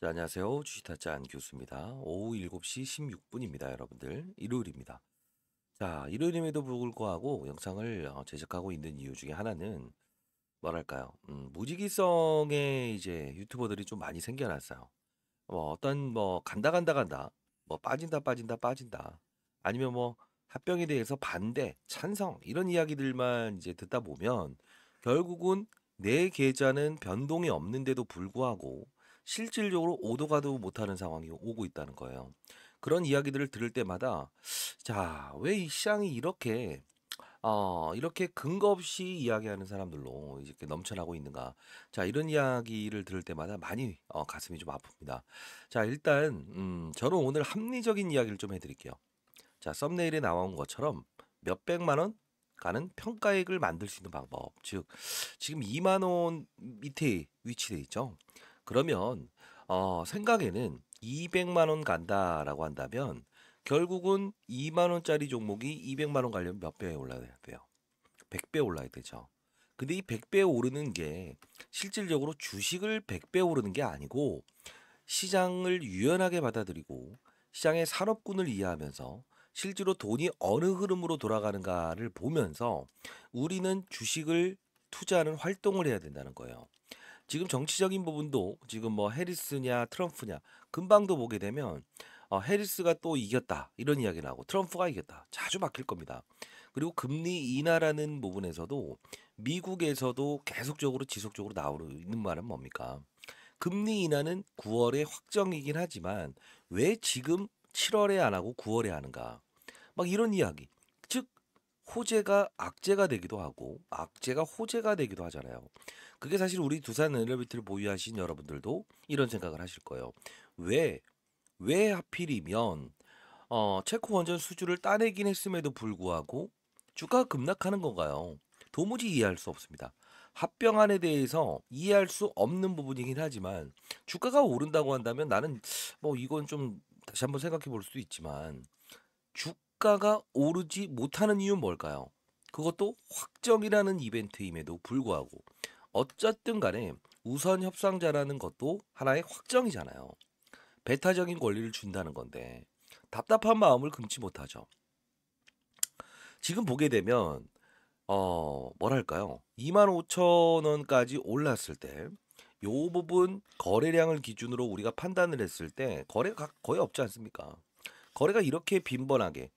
자, 안녕하세요. 주식타짜 안 교수입니다. 오후 7시 16분입니다. 여러분들. 일요일입니다. 자, 일요일임에도 불구하고 영상을 어, 제작하고 있는 이유 중에 하나는 뭐랄까요. 음, 무지기성의 이제 유튜버들이 좀 많이 생겨났어요. 뭐 어떤 뭐 간다 간다 간다 뭐 빠진다 빠진다 빠진다 아니면 뭐 합병에 대해서 반대 찬성 이런 이야기들만 이제 듣다 보면 결국은 내 계좌는 변동이 없는데도 불구하고 실질적으로 오도 가도 못하는 상황이 오고 있다는 거예요. 그런 이야기들을 들을 때마다 자 왜 이 시장이 이렇게 어, 이렇게 근거 없이 이야기하는 사람들로 이렇게 넘쳐나고 있는가. 자, 이런 이야기를 들을 때마다 많이 어, 가슴이 좀 아픕니다. 자, 일단, 음, 저는 오늘 합리적인 이야기를 좀 해드릴게요. 자, 썸네일에 나온 것처럼 몇백만원 가는 평가액을 만들 수 있는 방법. 즉, 지금 2만원 밑에 위치되어 있죠. 그러면 어, 생각에는 200만 원 간다라고 한다면 결국은 2만 원짜리 종목이 200만 원 가려면 몇 배에 올라야 돼요? 100배 올라야 되죠. 근데 이 100배 오르는 게 실질적으로 주식을 100배 오르는 게 아니고 시장을 유연하게 받아들이고 시장의 산업군을 이해하면서 실제로 돈이 어느 흐름으로 돌아가는가를 보면서 우리는 주식을 투자하는 활동을 해야 된다는 거예요. 지금 정치적인 부분도 지금 뭐 해리스냐 트럼프냐 금방도 보게 되면 어, 해리스가 또 이겼다 이런 이야기 나오고 트럼프가 이겼다 자주 바뀔 겁니다. 그리고 금리 인하라는 부분에서도 미국에서도 계속적으로 지속적으로 나오는 고있 말은 뭡니까? 금리 인하는 9월에 확정이긴 하지만 왜 지금 7월에 안 하고 9월에 하는가? 막 이런 이야기. 호재가 악재가 되기도 하고 악재가 호재가 되기도 하잖아요. 그게 사실 우리 두산 엘리베이터를 보유하신 여러분들도 이런 생각을 하실 거예요. 왜? 왜 하필이면 어, 체코 원전 수주를 따내긴 했음에도 불구하고 주가가 급락하는 건가요? 도무지 이해할 수 없습니다. 합병안에 대해서 이해할 수 없는 부분이긴 하지만 주가가 오른다고 한다면 나는 뭐 이건 좀 다시 한번 생각해 볼 수도 있지만 주 주가가 오르지 못하는 이유는 뭘까요? 그것도 확정이라는 이벤트임에도 불구하고 어쨌든 간에 우선 협상자라는 것도 하나의 확정이잖아요. 배타적인 권리를 준다는 건데 답답한 마음을 금치 못하죠. 지금 보게 되면 어 뭐랄까요? 25,000원까지 올랐을 때요 부분 거래량을 기준으로 우리가 판단을 했을 때 거래가 거의 없지 않습니까? 거래가 이렇게 빈번하게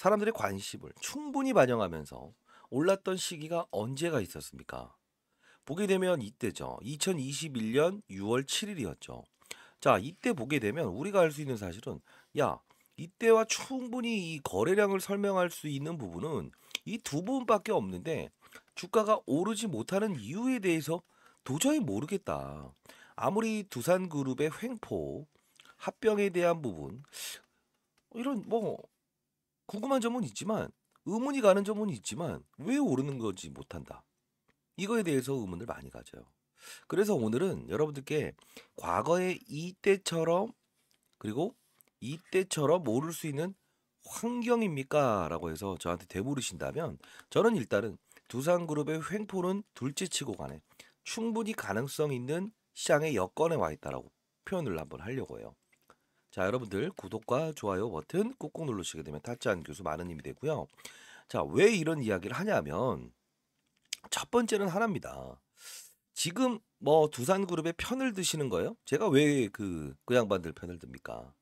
사람들의 관심을 충분히 반영하면서 올랐던 시기가 언제가 있었습니까? 보게 되면 이때죠. 2021년 6월 7일이었죠. 자, 이때 보게 되면 우리가 알 수 있는 사실은 야, 이때와 충분히 이 거래량을 설명할 수 있는 부분은 이 두 부분밖에 없는데 주가가 오르지 못하는 이유에 대해서 도저히 모르겠다. 아무리 두산그룹의 횡포, 합병에 대한 부분, 이런 뭐 궁금한 점은 있지만 의문이 가는 점은 있지만 왜 오르는 건지 못한다. 이거에 대해서 의문을 많이 가져요. 그래서 오늘은 여러분들께 과거의 이때처럼 그리고 이때처럼 오를 수 있는 환경입니까? 라고 해서 저한테 되물으신다면 저는 일단은 두산그룹의 횡포는 둘째치고 간에 충분히 가능성 있는 시장의 여건에 와 있다라고 표현을 한번 하려고 해요. 자, 여러분들 구독과 좋아요 버튼 꾹꾹 눌러주시게 되면 타짜한 교수 많은 힘이 되고요. 자, 왜 이런 이야기를 하냐면 첫 번째는 하나입니다. 지금 뭐 두산 그룹의 편을 드시는 거예요? 제가 왜 그그 그 양반들 편을 듭니까?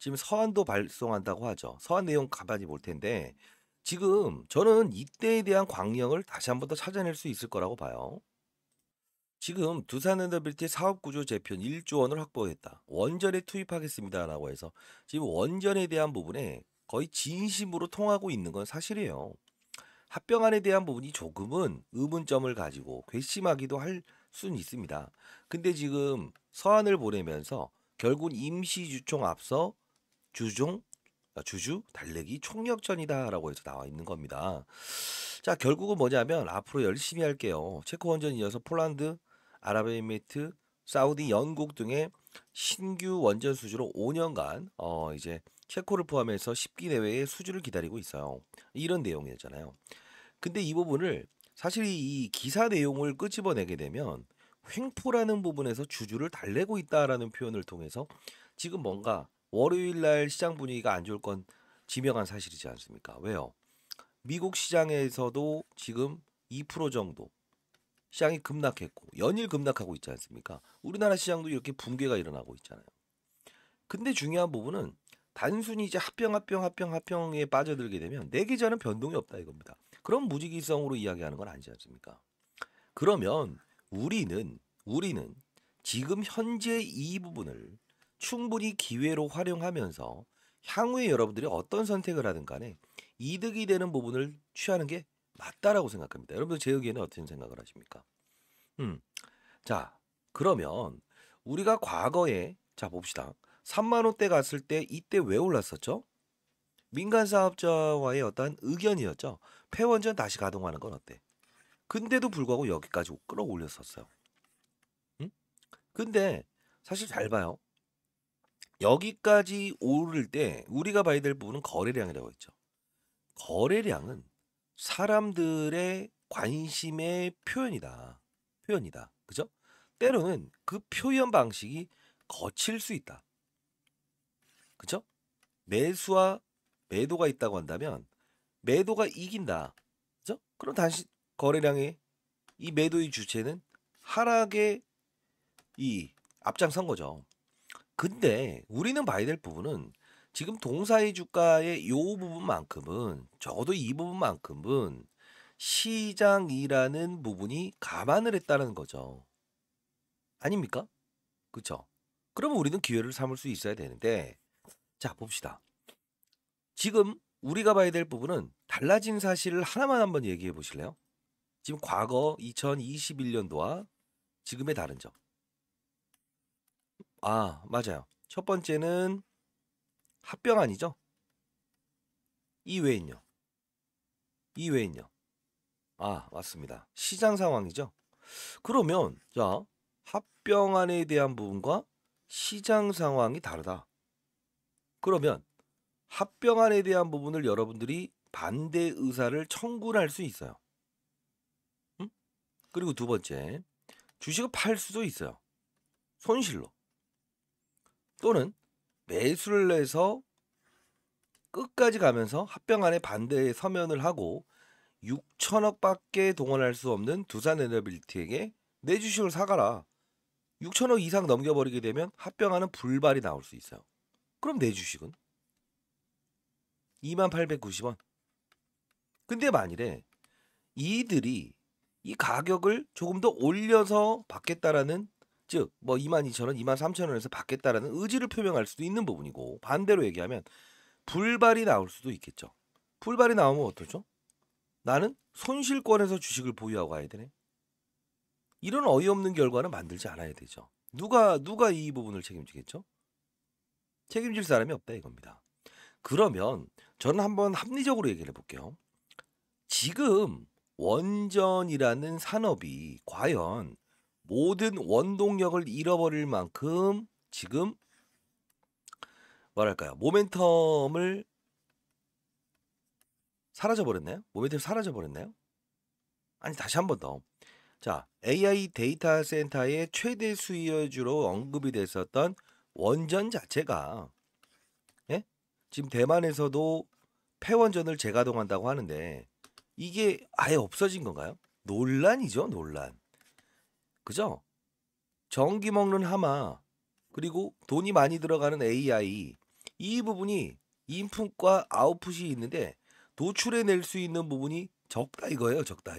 지금 서한도 발송한다고 하죠. 서한 내용 가만히 볼 텐데 지금 저는 이때에 대한 광경을 다시 한 번 더 찾아낼 수 있을 거라고 봐요. 지금 두산핸더빌티 사업구조 재편 1조 원을 확보했다. 원전에 투입하겠습니다라고 해서 지금 원전에 대한 부분에 거의 진심으로 통하고 있는 건 사실이에요. 합병안에 대한 부분이 조금은 의문점을 가지고 괘씸하기도 할 수는 있습니다. 근데 지금 서한을 보내면서 결국 임시주총 앞서 주종 아, 주주 달래기 총력전이다라고 해서 나와 있는 겁니다. 자 결국은 뭐냐면 앞으로 열심히 할게요. 체코 원전 이어서 폴란드 아랍에미리트, 사우디, 영국 등의 신규 원전 수주로 5년간 어 이제 체코를 포함해서 10기 내외의 수주를 기다리고 있어요. 이런 내용이었잖아요. 근데 이 부분을 사실 이 기사 내용을 끄집어내게 되면 횡포라는 부분에서 주주를 달래고 있다라는 표현을 통해서 지금 뭔가 월요일 날 시장 분위기가 안 좋을 건 지명한 사실이지 않습니까? 왜요? 미국 시장에서도 지금 2% 정도 시장이 급락했고 연일 급락하고 있지 않습니까? 우리나라 시장도 이렇게 붕괴가 일어나고 있잖아요. 근데 중요한 부분은 단순히 이제 합병 합병 합병 합병에 빠져들게 되면 내 계좌는 변동이 없다 이겁니다. 그럼 무지기성으로 이야기하는 건 아니지 않습니까? 그러면 우리는 우리는 지금 현재 이 부분을 충분히 기회로 활용하면서 향후에 여러분들이 어떤 선택을 하든 간에 이득이 되는 부분을 취하는 게 맞다라고 생각합니다. 여러분들 제의견은 어떤 생각을 하십니까? 음. 자, 그러면 우리가 과거에 자 봅시다. 3만 원대 갔을 때 이때 왜 올랐었죠? 민간 사업자와의 어떠 의견이었죠. 폐원전 다시 가동하는 건 어때? 근데도 불구하고 여기까지 끌어올렸었어요. 음? 근데 사실 잘 봐요. 여기까지 오를 때 우리가 봐야 될 부분은 거래량이라고 했죠. 거래량은 사람들의 관심의 표현이다. 표현이다. 그죠? 때로는 그 표현 방식이 거칠 수 있다. 그죠? 매수와 매도가 있다고 한다면 매도가 이긴다. 그죠? 그럼 다시 거래량의 이 매도의 주체는 하락의 이 앞장선 거죠. 근데 우리는 봐야 될 부분은 지금 동사의 주가의 요 부분만큼은 적어도 이 부분만큼은 시장이라는 부분이 감안을 했다는 거죠. 아닙니까? 그렇죠? 그러면 우리는 기회를 삼을 수 있어야 되는데 자 봅시다. 지금 우리가 봐야 될 부분은 달라진 사실을 하나만 한번 얘기해 보실래요? 지금 과거 2021년도와 지금의 다른 점. 아 맞아요. 첫 번째는 합병아니죠 이외엔요. 이외엔요. 아 맞습니다. 시장 상황이죠. 그러면 자 합병안에 대한 부분과 시장 상황이 다르다. 그러면 합병안에 대한 부분을 여러분들이 반대 의사를 청구를 할 수 있어요. 음? 그리고 두 번째, 주식을 팔 수도 있어요. 손실로. 또는 매수를 해서 끝까지 가면서 합병안에 반대에 서면을 하고 6천억밖에 동원할 수 없는 두산 에너빌티에게 내 주식을 사가라. 6천억 이상 넘겨버리게 되면 합병하는 불발이 나올 수 있어요. 그럼 내 주식은 2890원. 근데 만일에 이들이 이 가격을 조금 더 올려서 받겠다라는 즉, 뭐 22,000원, 23,000원에서 받겠다라는 의지를 표명할 수도 있는 부분이고 반대로 얘기하면 불발이 나올 수도 있겠죠. 불발이 나오면 어떠죠? 나는 손실권에서 주식을 보유하고 가야 되네. 이런 어이없는 결과는 만들지 않아야 되죠. 누가 누가 이 부분을 책임지겠죠? 책임질 사람이 없다 이겁니다. 그러면 저는 한번 합리적으로 얘기를 해볼게요. 지금 원전이라는 산업이 과연 모든 원동력을 잃어버릴 만큼 지금 뭐랄까요 모멘텀을 사라져 버렸나요? 모멘텀 이 사라져 버렸나요? 아니 다시 한 번 더. 자 AI 데이터 센터의 최대 수요주로 언급이 됐었던 원전 자체가 예? 지금 대만에서도 폐원전을 재가동한다고 하는데 이게 아예 없어진 건가요? 논란이죠 논란. 그죠? 전기 먹는 하마 그리고 돈이 많이 들어가는 AI 이 부분이 인풋과 아웃풋이 있는데 도출해낼 수 있는 부분이 적다 이거예요 적다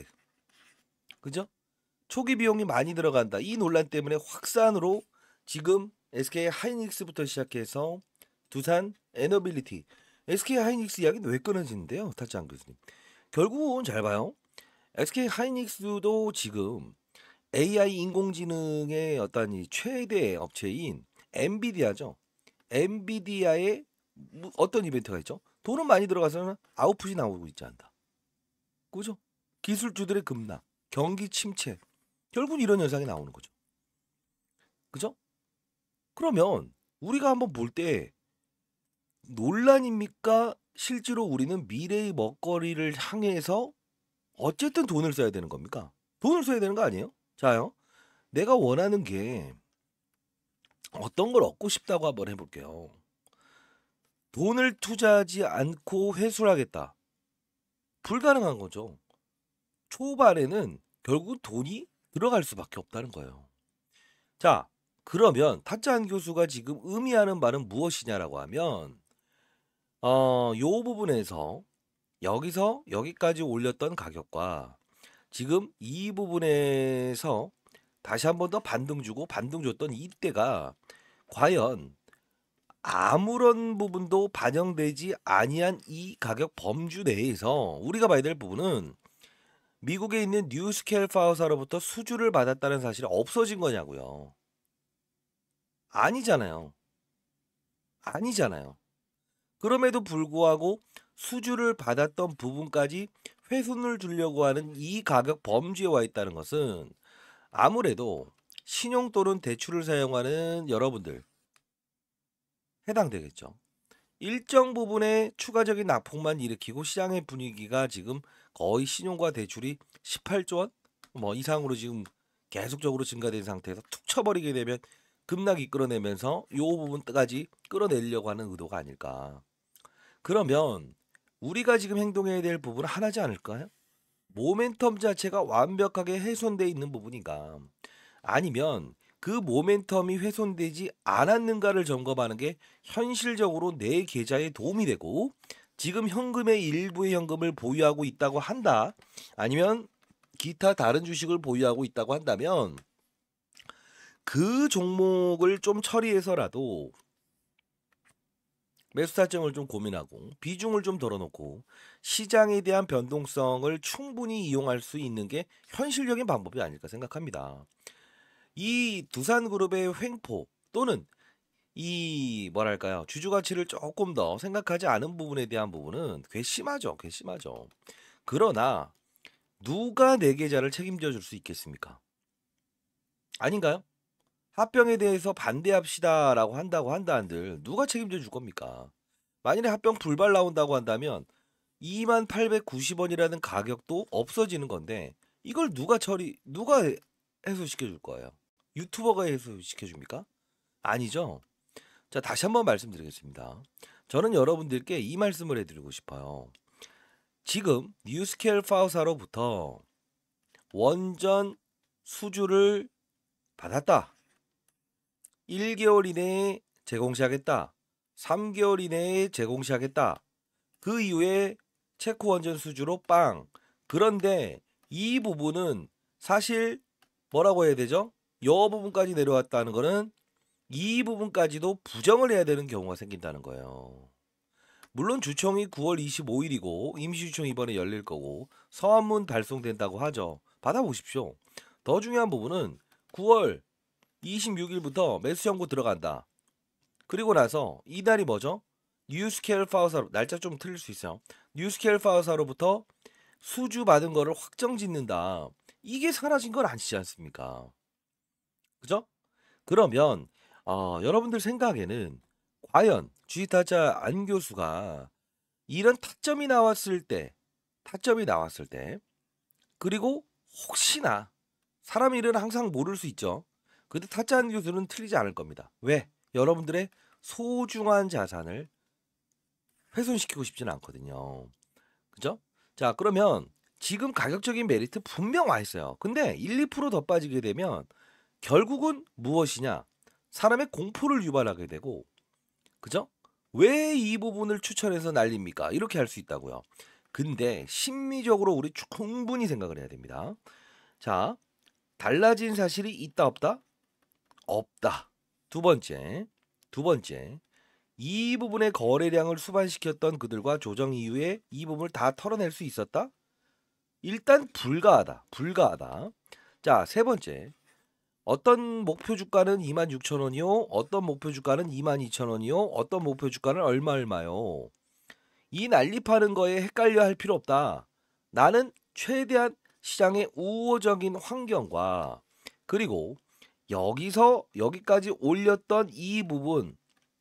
그죠? 초기 비용이 많이 들어간다 이 논란 때문에 확산으로 지금 SK 하이닉스부터 시작해서 두산 에너빌리티 SK 하이닉스 이야기는 왜 끊어지는데요 타짜안 교수님 결국은 잘 봐요 SK 하이닉스도 지금 AI 인공지능의 어떤 이 최대 업체인 엔비디아죠. 엔비디아의 어떤 이벤트가 있죠? 돈은 많이 들어가서는 아웃풋이 나오고 있지 않다. 그죠? 기술주들의 급락, 경기 침체. 결국 이런 현상이 나오는 거죠. 그죠? 그러면 우리가 한번 볼 때 논란입니까? 실제로 우리는 미래의 먹거리를 향해서 어쨌든 돈을 써야 되는 겁니까? 돈을 써야 되는 거 아니에요? 자요. 내가 원하는 게 어떤 걸 얻고 싶다고 한번 해볼게요. 돈을 투자하지 않고 회수를 하겠다. 불가능한 거죠. 초반에는 결국 돈이 들어갈 수밖에 없다는 거예요. 자, 그러면 타짜한 교수가 지금 의미하는 말은 무엇이냐라고 하면 어, 요 부분에서 여기서 여기까지 올렸던 가격과 지금 이 부분에서 다시 한 번 더 반등 주고 반등 줬던 이때가 과연 아무런 부분도 반영되지 아니한 이 가격 범주 내에서 우리가 봐야 될 부분은 미국에 있는 뉴스케일 파우사로부터 수주를 받았다는 사실이 없어진 거냐고요. 아니잖아요. 아니잖아요. 그럼에도 불구하고 수주를 받았던 부분까지 회손을 주려고 하는 이 가격 범주에 와 있다는 것은 아무래도 신용 또는 대출을 사용하는 여러분들 해당되겠죠. 일정 부분의 추가적인 낙폭만 일으키고 시장의 분위기가 지금 거의 신용과 대출이 18조 원뭐 이상으로 지금 계속적으로 증가된 상태에서 툭 쳐버리게 되면 급락이 끌어내면서 요 부분까지 끌어내려고 하는 의도가 아닐까. 그러면 우리가 지금 행동해야 될부분 하나지 않을까요? 모멘텀 자체가 완벽하게 훼손돼 있는 부분인가 아니면 그 모멘텀이 훼손되지 않았는가를 점검하는 게 현실적으로 내 계좌에 도움이 되고 지금 현금의 일부의 현금을 보유하고 있다고 한다 아니면 기타 다른 주식을 보유하고 있다고 한다면 그 종목을 좀 처리해서라도 매수 타점을 좀 고민하고 비중을 좀 덜어놓고 시장에 대한 변동성을 충분히 이용할 수 있는 게 현실적인 방법이 아닐까 생각합니다. 이 두산그룹의 횡포 또는 이 뭐랄까요 주주 가치를 조금 더 생각하지 않은 부분에 대한 부분은 괘씸하죠, 괘씸하죠. 그러나 누가 내 네 계좌를 책임져 줄 수 있겠습니까? 아닌가요? 합병에 대해서 반대합시다라고 한다고 한다 한들 누가 책임져 줄 겁니까? 만일에 합병 불발 나온다고 한다면 2만 890원이라는 가격도 없어지는 건데 이걸 누가 처리 누가 해소시켜 줄 거예요? 유튜버가 해소시켜 줍니까? 아니죠. 자, 다시 한번 말씀드리겠습니다. 저는 여러분들께 이 말씀을 해 드리고 싶어요. 지금 뉴스케일 파우사로부터 원전 수주를 받았다. 1개월 이내에 제공시하겠다. 3개월 이내에 제공시하겠다. 그 이후에 체코 원전 수주로 빵. 그런데 이 부분은 사실 뭐라고 해야 되죠? 여 부분까지 내려왔다는 거는 이 부분까지도 부정을 해야 되는 경우가 생긴다는 거예요. 물론 주총이 9월 25일이고 임시주총 이번에 열릴 거고 서한문 발송된다고 하죠. 받아보십시오. 더 중요한 부분은 9월 26일부터 매수 연구 들어간다. 그리고 나서 이날이 뭐죠? 뉴스케일 파우사로 날짜 좀 틀릴 수 있어요. 뉴스케일 파우사로부터 수주 받은 거를 확정 짓는다. 이게 사라진 건 아니지 않습니까? 그죠? 그러면 어, 여러분들 생각에는 과연 주식타자 안 교수가 이런 타점이 나왔을 때 타점이 나왔을 때 그리고 혹시나 사람 일은 항상 모를 수 있죠. 근데 타짜한 교수는 틀리지 않을 겁니다. 왜? 여러분들의 소중한 자산을 훼손시키고 싶지는 않거든요. 그죠? 자, 그러면 지금 가격적인 메리트 분명 와 있어요. 근데 1, 2%더 빠지게 되면 결국은 무엇이냐? 사람의 공포를 유발하게 되고, 그죠? 왜 이 부분을 추천해서 날립니까? 이렇게 할 수 있다고요. 근데 심리적으로 우리 충분히 생각을 해야 됩니다. 자, 달라진 사실이 있다 없다? 없다. 두 번째, 두 번째, 이 부분의 거래량을 수반시켰던 그들과 조정 이후에 이 부분을 다 털어낼 수 있었다? 일단 불가하다. 불가하다. 자, 세 번째. 어떤 목표 주가는 26,000원이요. 어떤 목표 주가는 22,000원이요. 어떤 목표 주가는 얼마 얼마요. 이 난립하는 거에 헷갈려 할 필요 없다. 나는 최대한 시장의 우호적인 환경과 그리고 여기서 여기까지 올렸던 이 부분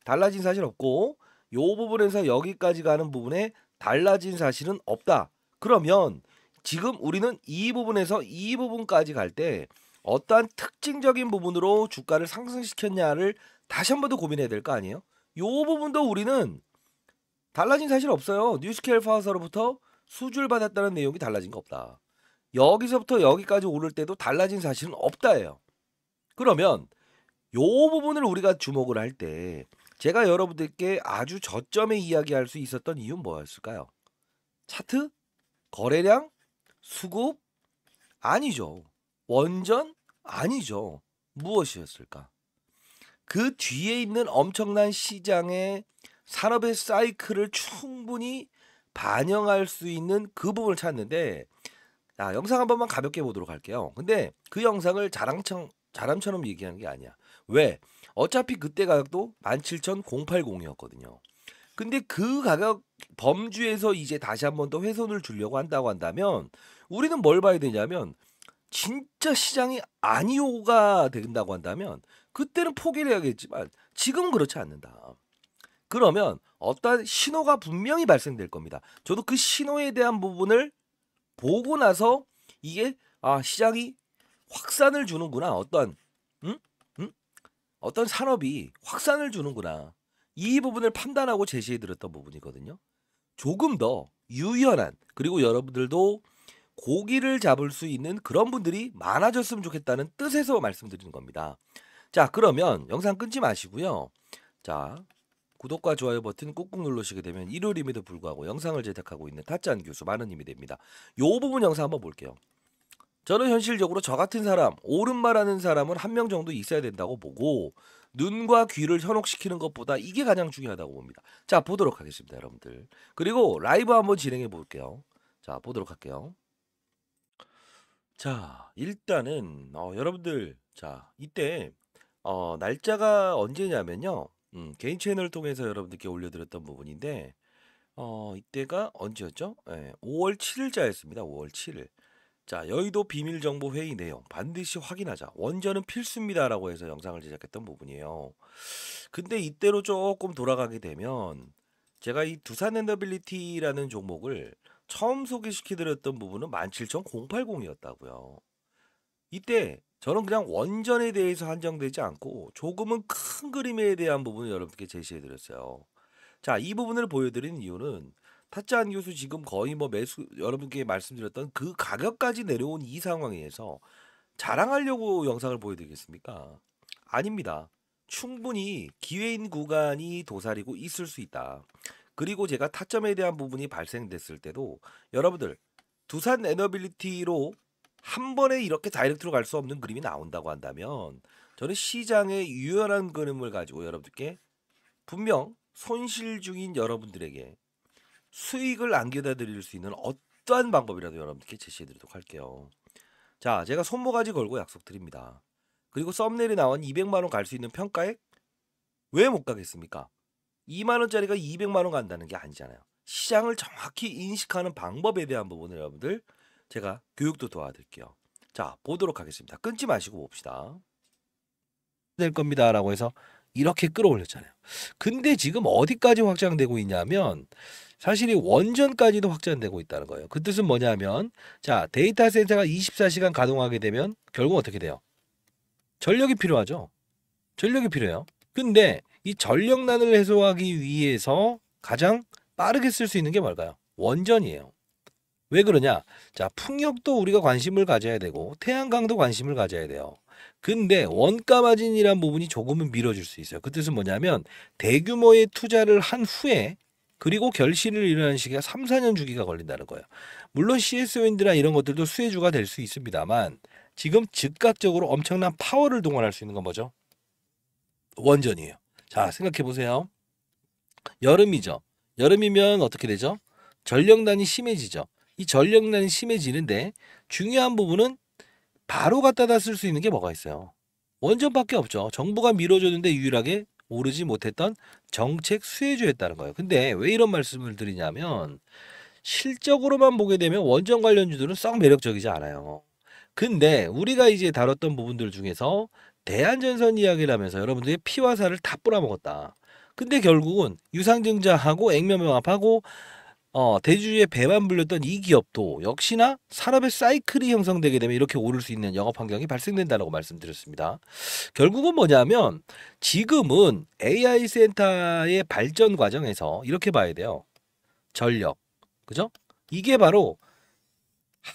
달라진 사실 없고 요 부분에서 여기까지 가는 부분에 달라진 사실은 없다. 그러면 지금 우리는 이 부분에서 이 부분까지 갈 때 어떠한 특징적인 부분으로 주가를 상승시켰냐를 다시 한번 더 고민해야 될 거 아니에요? 요 부분도 우리는 달라진 사실 없어요. 뉴스케일 파워서로부터 수주를 받았다는 내용이 달라진 거 없다. 여기서부터 여기까지 오를 때도 달라진 사실은 없다예요. 그러면 요 부분을 우리가 주목을 할 때 제가 여러분들께 아주 저점에 이야기할 수 있었던 이유는 뭐였을까요? 차트? 거래량? 수급? 아니죠. 원전? 아니죠. 무엇이었을까? 그 뒤에 있는 엄청난 시장의 산업의 사이클을 충분히 반영할 수 있는 그 부분을 찾는데 자, 영상 한 번만 가볍게 보도록 할게요. 근데 그 영상을 자랑청 자람처럼 얘기하는 게 아니야. 왜? 어차피 그때 가격도 17,080이었거든요. 근데 그 가격 범주에서 이제 다시 한 번 더 훼손을 주려고 한다고 한다면 우리는 뭘 봐야 되냐면 진짜 시장이 아니오가 된다고 한다면 그때는 포기를 해야겠지만 지금 그렇지 않는다. 그러면 어떤 신호가 분명히 발생될 겁니다. 저도 그 신호에 대한 부분을 보고 나서 이게 아 시장이 확산을 주는구나. 어떤 응? 응? 어떤 산업이 확산을 주는구나. 이 부분을 판단하고 제시해 드렸던 부분이거든요. 조금 더 유연한 그리고 여러분들도 고기를 잡을 수 있는 그런 분들이 많아졌으면 좋겠다는 뜻에서 말씀드리는 겁니다. 자, 그러면 영상 끊지 마시고요. 자, 구독과 좋아요 버튼 꾹꾹 눌러시게 되면 일요일임에도 불구하고 영상을 제작하고 있는 타짠 교수 많은 힘이 됩니다. 요 부분 영상 한번 볼게요. 저는 현실적으로 저 같은 사람, 옳은 말하는 사람은 한 명 정도 있어야 된다고 보고 눈과 귀를 현혹시키는 것보다 이게 가장 중요하다고 봅니다. 자, 보도록 하겠습니다, 여러분들. 그리고 라이브 한번 진행해 볼게요. 자, 보도록 할게요. 자, 일단은 어, 여러분들 자, 이때 어, 날짜가 언제냐면요. 음, 개인 채널을 통해서 여러분들께 올려드렸던 부분인데 어, 이때가 언제였죠? 예, 5월 7일자였습니다. 5월 7일. 자, 여의도 비밀정보회의 내용 반드시 확인하자. 원전은 필수입니다라고 해서 영상을 제작했던 부분이에요. 근데 이때로 조금 돌아가게 되면 제가 이 두산 엔더빌리티라는 종목을 처음 소개시켜드렸던 부분은 17,080이었다고요. 이때 저는 그냥 원전에 대해서 한정되지 않고 조금은 큰 그림에 대한 부분을 여러분께 제시해드렸어요. 자, 이 부분을 보여드리는 이유는 타짜한 교수 지금 거의 뭐 매수 여러분께 말씀드렸던 그 가격까지 내려온 이 상황에서 자랑하려고 영상을 보여드리겠습니까? 아닙니다. 충분히 기회인 구간이 도사리고 있을 수 있다. 그리고 제가 타점에 대한 부분이 발생됐을 때도 여러분들 두산 에너빌리티로 한 번에 이렇게 다이렉트로 갈 수 없는 그림이 나온다고 한다면 저는 시장의 유연한 그림을 가지고 여러분들께 분명 손실 중인 여러분들에게 수익을 안겨다 드릴 수 있는 어떠한 방법이라도 여러분께 제시해 드리도록 할게요. 자, 제가 손모가지 걸고 약속드립니다. 그리고 썸네일에 나온 200만 원 갈 수 있는 평가액 왜 못 가겠습니까? 2만 원짜리가 200만 원 간다는 게 아니잖아요. 시장을 정확히 인식하는 방법에 대한 부분을 여러분들 제가 교육도 도와드릴게요. 자, 보도록 하겠습니다. 끊지 마시고 봅시다. 될 겁니다라고 해서 이렇게 끌어올렸잖아요. 근데 지금 어디까지 확장되고 있냐면 사실이 원전까지도 확장되고 있다는 거예요. 그 뜻은 뭐냐면 자 데이터 센터가 24시간 가동하게 되면 결국 어떻게 돼요? 전력이 필요하죠. 전력이 필요해요. 근데 이 전력난을 해소하기 위해서 가장 빠르게 쓸 수 있는 게 뭘까요? 원전이에요. 왜 그러냐? 자 풍력도 우리가 관심을 가져야 되고 태양광도 관심을 가져야 돼요. 근데 원가 마진이란 부분이 조금은 미뤄질 수 있어요. 그 뜻은 뭐냐면 대규모의 투자를 한 후에 그리고 결실을 이루는 시기가 3, 4년 주기가 걸린다는 거예요. 물론 CS 윈드나 이런 것들도 수혜주가 될 수 있습니다만 지금 즉각적으로 엄청난 파워를 동원할 수 있는 건 뭐죠? 원전이에요. 자, 생각해 보세요. 여름이죠. 여름이면 어떻게 되죠? 전력난이 심해지죠. 이 전력난이 심해지는데 중요한 부분은 바로 갖다 다쓸 수 있는 게 뭐가 있어요? 원전밖에 없죠. 정부가 밀어줬는데 유일하게 오르지 못했던 정책 수혜주였다는 거예요. 근데 왜 이런 말씀을 드리냐면 실적으로만 보게 되면 원전 관련주들은 썩 매력적이지 않아요. 근데 우리가 이제 다뤘던 부분들 중에서 대한전선 이야기를 하면서 여러분들의 피와 살을 다 뿌려먹었다. 근데 결국은 유상증자하고 액면명합하고 어, 대주주의 배만 불렸던 이 기업도 역시나 산업의 사이클이 형성되게 되면 이렇게 오를 수 있는 영업 환경이 발생된다고 말씀드렸습니다. 결국은 뭐냐면 지금은 AI 센터의 발전 과정에서 이렇게 봐야 돼요. 전력. 그죠? 이게 바로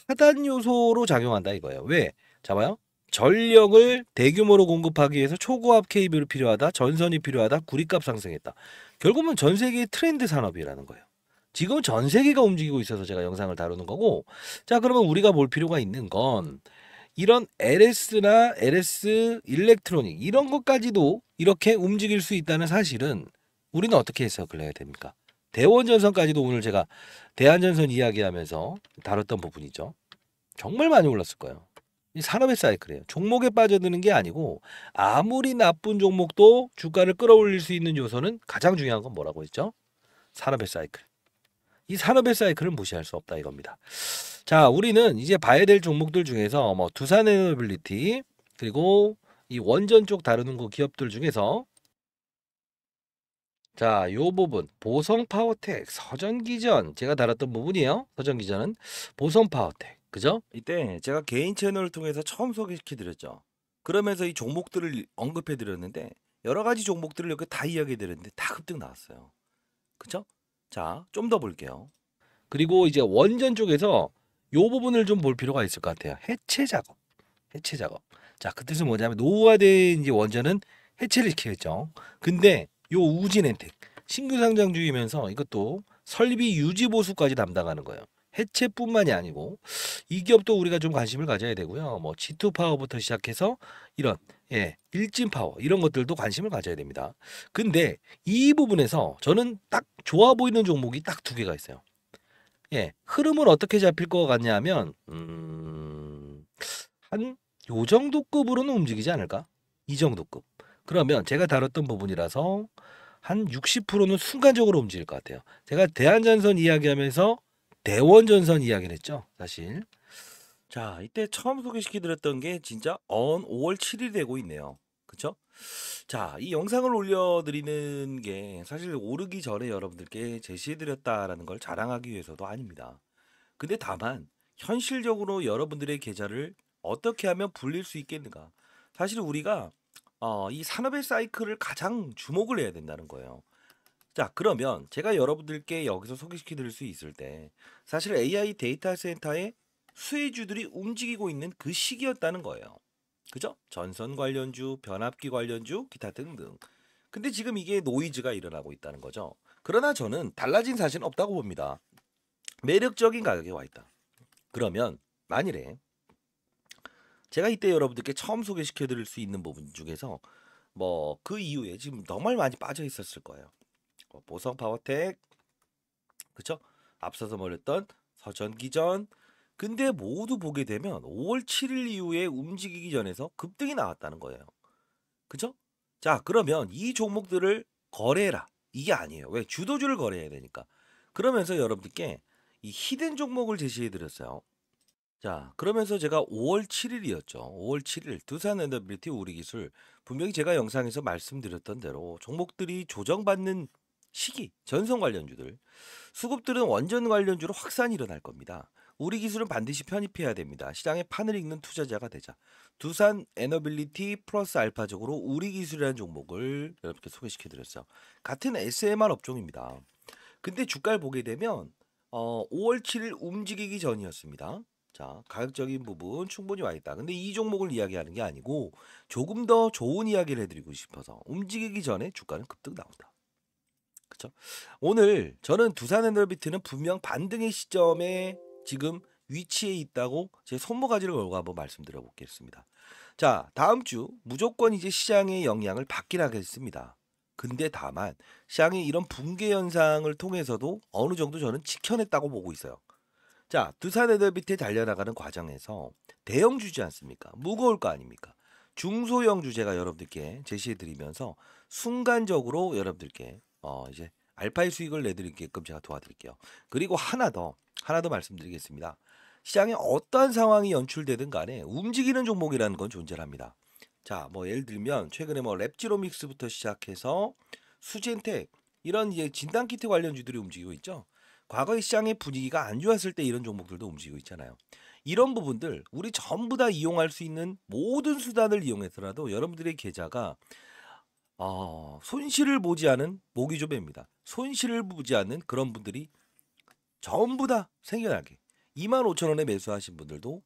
하단 요소로 작용한다 이거예요. 왜? 잡아요? 전력을 대규모로 공급하기 위해서 초고압 케이블이 필요하다, 전선이 필요하다, 구리값 상승했다. 결국은 전 세계의 트렌드 산업이라는 거예요. 지금 전 세계가 움직이고 있어서 제가 영상을 다루는 거고 자 그러면 우리가 볼 필요가 있는 건 이런 LS나 LS 일렉트로닉 이런 것까지도 이렇게 움직일 수 있다는 사실은 우리는 어떻게 해석을 해야 됩니까? 대원전선까지도 오늘 제가 대한전선 이야기하면서 다뤘던 부분이죠. 정말 많이 올랐을 거예요. 이 산업의 사이클이에요. 종목에 빠져드는 게 아니고 아무리 나쁜 종목도 주가를 끌어올릴 수 있는 요소는 가장 중요한 건 뭐라고 했죠? 산업의 사이클. 이 산업의 사이클을 무시할 수 없다 이겁니다. 자, 우리는 이제 봐야 될 종목들 중에서 뭐 두산 에너빌리티 그리고 이 원전 쪽 다루는 거 기업들 중에서 자, 요 부분 보성 파워텍 서전기전 제가 다뤘던 부분이에요. 서전기전은 보성 파워텍. 그죠? 이때 제가 개인 채널을 통해서 처음 소개시켜 드렸죠. 그러면서 이 종목들을 언급해 드렸는데 여러 가지 종목들을 이렇게 다 이야기해 드렸는데 다 급등 나왔어요. 그죠? 자, 좀 더 볼게요. 그리고 이제 원전 쪽에서 요 부분을 좀 볼 필요가 있을 것 같아요. 해체 작업. 해체 작업. 자, 그 뜻은 뭐냐면 노후화된 이제 원전은 해체를 시키겠죠. 근데 요 우진 엔택 신규 상장 중이면서 이것도 설비 유지 보수까지 담당하는 거예요. 해체뿐만이 아니고 이 기업도 우리가 좀 관심을 가져야 되고요. 뭐 G2 파워부터 시작해서 이런 예, 일진 파워 이런 것들도 관심을 가져야 됩니다. 근데 이 부분에서 저는 딱 좋아 보이는 종목이 딱 두 개가 있어요. 예, 흐름을 어떻게 잡힐 것 같냐면 음, 한 요 정도 급으로는 움직이지 않을까? 이 정도 급. 그러면 제가 다뤘던 부분이라서 한 60%는 순간적으로 움직일 것 같아요. 제가 대한전선 이야기하면서 대원전선 이야기를 했죠. 사실 자, 이때 처음 소개시켜드렸던 게 진짜 언 5월 7일 되고 있네요. 그쵸? 자, 이 영상을 올려드리는 게 사실 오르기 전에 여러분들께 제시해드렸다라는 걸 자랑하기 위해서도 아닙니다. 근데 다만, 현실적으로 여러분들의 계좌를 어떻게 하면 불릴 수 있겠는가. 사실 우리가 어, 이 산업의 사이클을 가장 주목을 해야 된다는 거예요. 자, 그러면 제가 여러분들께 여기서 소개시켜드릴 수 있을 때 사실 AI 데이터 센터의 수혜주들이 움직이고 있는 그 시기였다는 거예요. 그죠? 전선 관련주, 변압기 관련주, 기타 등등. 근데 지금 이게 노이즈가 일어나고 있다는 거죠. 그러나 저는 달라진 사실은 없다고 봅니다. 매력적인 가격에 와 있다. 그러면 만일에 제가 이때 여러분들께 처음 소개시켜 드릴 수 있는 부분 중에서 뭐 그 이후에 지금 정말 많이 빠져 있었을 거예요. 뭐 보성 파워텍 그쵸? 앞서서 말했던 서전기전 근데 모두 보게 되면 5월 7일 이후에 움직이기 전에서 급등이 나왔다는 거예요. 그죠? 자, 그러면 이 종목들을 거래해라. 이게 아니에요. 왜? 주도주를 거래해야 되니까. 그러면서 여러분들께 이 히든 종목을 제시해 드렸어요. 자, 그러면서 제가 5월 7일이었죠. 5월 7일 두산 엔더빌리티 우리 기술 분명히 제가 영상에서 말씀드렸던 대로 종목들이 조정받는 시기, 전선 관련주들, 수급들은 원전 관련주로 확산이 일어날 겁니다. 우리 기술은 반드시 편입해야 됩니다. 시장의 판을 읽는 투자자가 되자. 두산 에너빌리티 플러스 알파적으로 우리 기술이라는 종목을 여러분께 소개시켜 드렸죠. 같은 SMR 업종입니다. 근데 주가를 보게 되면 어, 5월 7일 움직이기 전이었습니다. 자, 가격적인 부분 충분히 와 있다. 근데 이 종목을 이야기하는 게 아니고 조금 더 좋은 이야기를 해드리고 싶어서 움직이기 전에 주가는 급등 나온다. 그렇죠? 오늘 저는 두산 엔더비트는 분명 반등의 시점에 지금 위치에 있다고 제 손모가지를 걸고 한번 말씀드려 보겠습니다. 자, 다음 주 무조건 이제 시장의 영향을 받긴 하겠습니다. 근데 다만 시장의 이런 붕괴 현상을 통해서도 어느 정도 저는 지켜냈다고 보고 있어요. 자, 두산 에더비트에 달려나가는 과정에서 대형 주지 않습니까? 무거울 거 아닙니까? 중소형 주제가 여러분들께 제시해 드리면서 순간적으로 여러분들께 어 이제 알파의 수익을 내드리게끔 제가 도와드릴게요. 그리고 하나 더 하나 더 말씀드리겠습니다. 시장에 어떠한 상황이 연출되든 간에 움직이는 종목이라는 건 존재합니다. 자, 뭐 예를 들면 최근에 뭐 랩지로믹스부터 시작해서 수젠텍 이런 이제 진단 키트 관련주들이 움직이고 있죠. 과거의 시장의 분위기가 안 좋았을 때 이런 종목들도 움직이고 있잖아요. 이런 부분들 우리 전부 다 이용할 수 있는 모든 수단을 이용해서라도 여러분들의 계좌가 어, 손실을 보지 않은 모기조배입니다. 손실을 보지 않는 그런 분들이 전부 다 생겨나게 2만 5천 원에 매수하신 분들도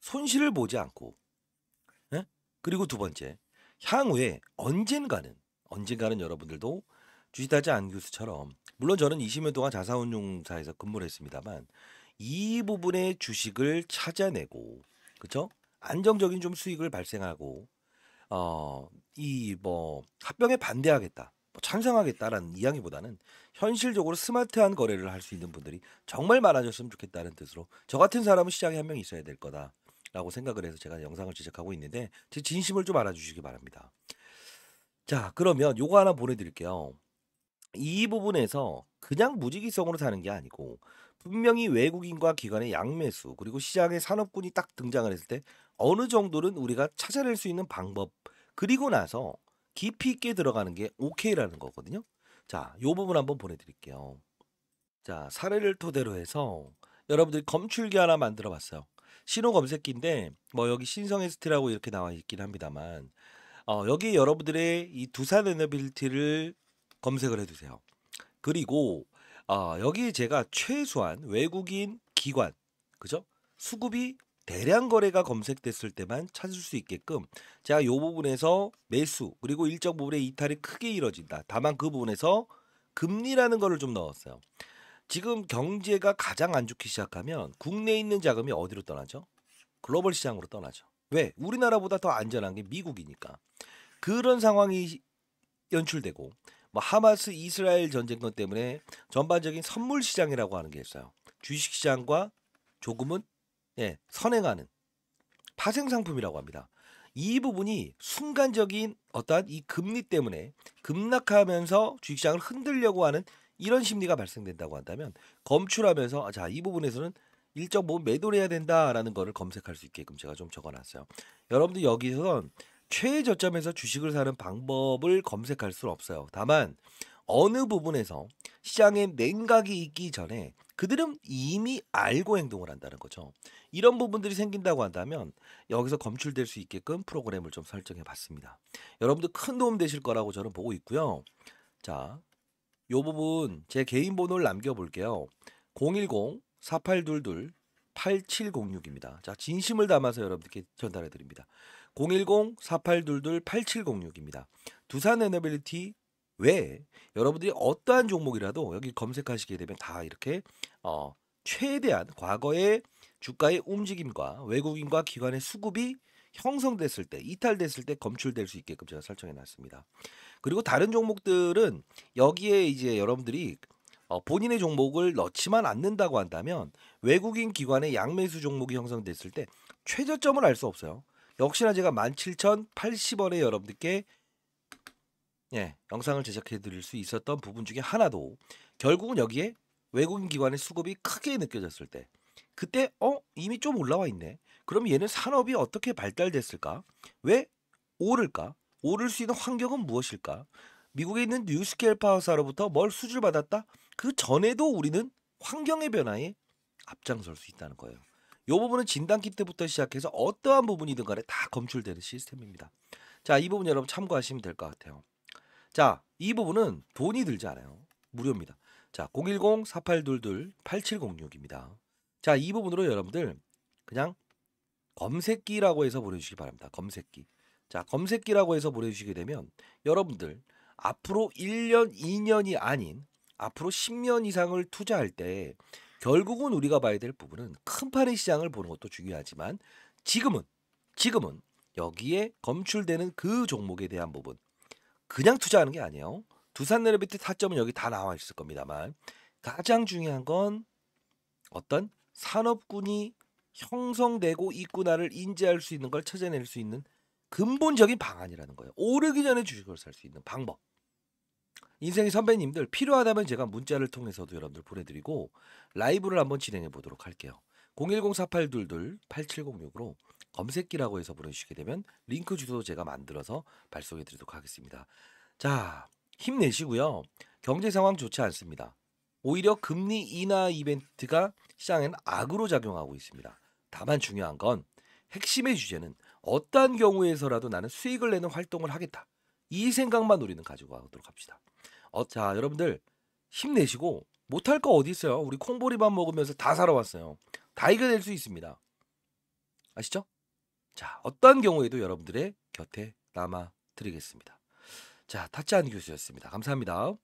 손실을 보지 않고 예? 그리고 두 번째 향후에 언젠가는 언젠가는 여러분들도 주식다지 안 교수처럼 물론 저는 20년 동안 자사운용사에서 근무를 했습니다만 이 부분의 주식을 찾아내고 그렇죠 안정적인 좀 수익을 발생하고 어이 뭐 합병에 반대하겠다 뭐 찬성하겠다라는 이야기보다는 현실적으로 스마트한 거래를 할 수 있는 분들이 정말 많아졌으면 좋겠다는 뜻으로 저 같은 사람은 시장에 한 명 있어야 될 거다라고 생각을 해서 제가 영상을 제작하고 있는데 제 진심을 좀 알아주시기 바랍니다. 자 그러면 요거 하나 보내드릴게요. 이 부분에서 그냥 무지기성으로 사는 게 아니고 분명히 외국인과 기관의 양매수 그리고 시장의 산업군이 딱 등장을 했을 때 어느 정도는 우리가 찾아낼 수 있는 방법 그리고 나서 깊이 있게 들어가는 게 오케이라는 거거든요. 자, 요 부분 한번 보내드릴게요. 자, 사례를 토대로 해서 여러분들이 검출기 하나 만들어 봤어요. 신호 검색기인데 뭐 여기 신성 에스티라고 이렇게 나와 있긴 합니다만 어, 여기 여러분들의 이 두산 에너빌티를 검색을 해두세요. 그리고 어, 여기 제가 최소한 외국인 기관 그죠? 수급이 대량 거래가 검색됐을 때만 찾을 수 있게끔 제가 요 부분에서 매수 그리고 일정 부분의 이탈이 크게 이뤄진다. 다만 그 부분에서 금리라는 거를 좀 넣었어요. 지금 경제가 가장 안 좋기 시작하면 국내에 있는 자금이 어디로 떠나죠? 글로벌 시장으로 떠나죠. 왜? 우리나라보다 더 안전한 게 미국이니까. 그런 상황이 연출되고 뭐 하마스 이스라엘 전쟁 때문에 전반적인 선물 시장이라고 하는 게 있어요. 주식 시장과 조금은 예, 선행하는 파생 상품이라고 합니다. 이 부분이 순간적인 어떠한 이 금리 때문에 급락하면서 주식시장을 흔들려고 하는 이런 심리가 발생된다고 한다면 검출하면서 아, 자이 부분에서는 일정 부분 뭐 매도를 해야 된다라는 것을 검색할 수 있게끔 제가 좀 적어놨어요. 여러분들 여기서 최저점에서 주식을 사는 방법을 검색할 수는 없어요. 다만 어느 부분에서 시장에 맹각이 있기 전에 그들은 이미 알고 행동을 한다는 거죠. 이런 부분들이 생긴다고 한다면 여기서 검출될 수 있게끔 프로그램을 좀 설정해 봤습니다. 여러분들 큰 도움 되실 거라고 저는 보고 있고요. 자, 요 부분 제 개인 번호를 남겨 볼게요. 010-4822-8706입니다. 자, 진심을 담아서 여러분들께 전달해 드립니다. 010-4822-8706입니다. 두산 에너빌리티 왜 여러분들이 어떠한 종목이라도 여기 검색하시게 되면 다 이렇게 어, 최대한 과거의 주가의 움직임과 외국인과 기관의 수급이 형성됐을 때 이탈됐을 때 검출될 수 있게끔 제가 설정해 놨습니다. 그리고 다른 종목들은 여기에 이제 여러분들이 어, 본인의 종목을 넣지만 않는다고 한다면 외국인 기관의 양매수 종목이 형성됐을 때 최저점을 알 수 없어요. 역시나 제가 17,080원에 여러분들께 예, 영상을 제작해 드릴 수 있었던 부분 중에 하나도 결국은 여기에 외국인 기관의 수급이 크게 느껴졌을 때 그때 어 이미 좀 올라와 있네. 그럼 얘는 산업이 어떻게 발달됐을까? 왜 오를까? 오를 수 있는 환경은 무엇일까? 미국에 있는 뉴스케일 파워사로부터 뭘 수주받았다? 그 전에도 우리는 환경의 변화에 앞장설 수 있다는 거예요. 이 부분은 진단키 때부터 시작해서 어떠한 부분이든 간에 다 검출되는 시스템입니다. 자, 이 부분 여러분 참고하시면 될 것 같아요. 자, 이 부분은 돈이 들지 않아요. 무료입니다. 자, 010-4822-8706입니다. 자, 이 부분으로 여러분들 그냥 검색기라고 해서 보내주시기 바랍니다. 검색기. 자, 검색기라고 해서 보내주시게 되면 여러분들 앞으로 1년, 2년이 아닌 앞으로 10년 이상을 투자할 때 결국은 우리가 봐야 될 부분은 큰 판의 시장을 보는 것도 중요하지만 지금은 지금은 여기에 검출되는 그 종목에 대한 부분 그냥 투자하는 게 아니에요. 두산 레너비트 타점은 여기 다 나와 있을 겁니다만 가장 중요한 건 어떤 산업군이 형성되고 있구나를 인지할 수 있는 걸 찾아낼 수 있는 근본적인 방안이라는 거예요. 오르기 전에 주식을 살 수 있는 방법. 인생의 선배님들 필요하다면 제가 문자를 통해서도 여러분들 보내드리고 라이브를 한번 진행해 보도록 할게요. 010-4822-8706으로 검색기라고 해서 보내주시게 되면 링크 주소 제가 만들어서 발송해 드리도록 하겠습니다. 자, 힘내시고요. 경제 상황 좋지 않습니다. 오히려 금리 인하 이벤트가 시장엔 악으로 작용하고 있습니다. 다만 중요한 건 핵심의 주제는 어떠한 경우에서라도 나는 수익을 내는 활동을 하겠다. 이 생각만 우리는 가지고 가도록 합시다. 어, 자, 여러분들 힘내시고 못할 거 어디 있어요? 우리 콩보리밥 먹으면서 다 살아왔어요. 다 이겨낼 수 있습니다. 아시죠? 자, 어떠한 경우에도 여러분들의 곁에 남아 드리겠습니다. 자, 타치한 교수였습니다. 감사합니다.